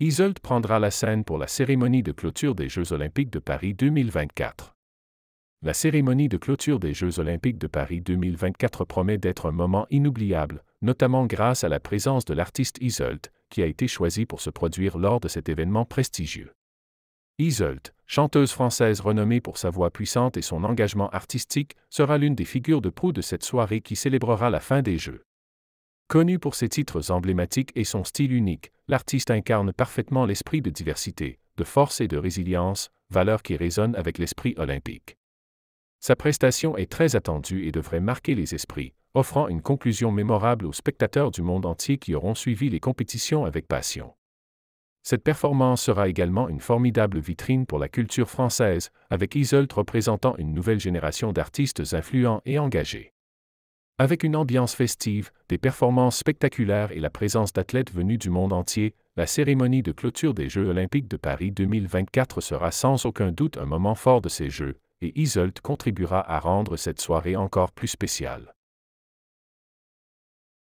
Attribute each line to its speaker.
Speaker 1: Isolt prendra la scène pour la cérémonie de clôture des Jeux olympiques de Paris 2024. La cérémonie de clôture des Jeux olympiques de Paris 2024 promet d'être un moment inoubliable, notamment grâce à la présence de l'artiste Isolt, qui a été choisi pour se produire lors de cet événement prestigieux. Isolt, chanteuse française renommée pour sa voix puissante et son engagement artistique, sera l'une des figures de proue de cette soirée qui célébrera la fin des Jeux. Connu pour ses titres emblématiques et son style unique, l'artiste incarne parfaitement l'esprit de diversité, de force et de résilience, valeur qui résonne avec l'esprit olympique. Sa prestation est très attendue et devrait marquer les esprits, offrant une conclusion mémorable aux spectateurs du monde entier qui auront suivi les compétitions avec passion. Cette performance sera également une formidable vitrine pour la culture française, avec Isolt représentant une nouvelle génération d'artistes influents et engagés. Avec une ambiance festive, des performances spectaculaires et la présence d'athlètes venus du monde entier, la cérémonie de clôture des Jeux olympiques de Paris 2024 sera sans aucun doute un moment fort de ces Jeux, et Isolt contribuera à rendre cette soirée encore plus spéciale.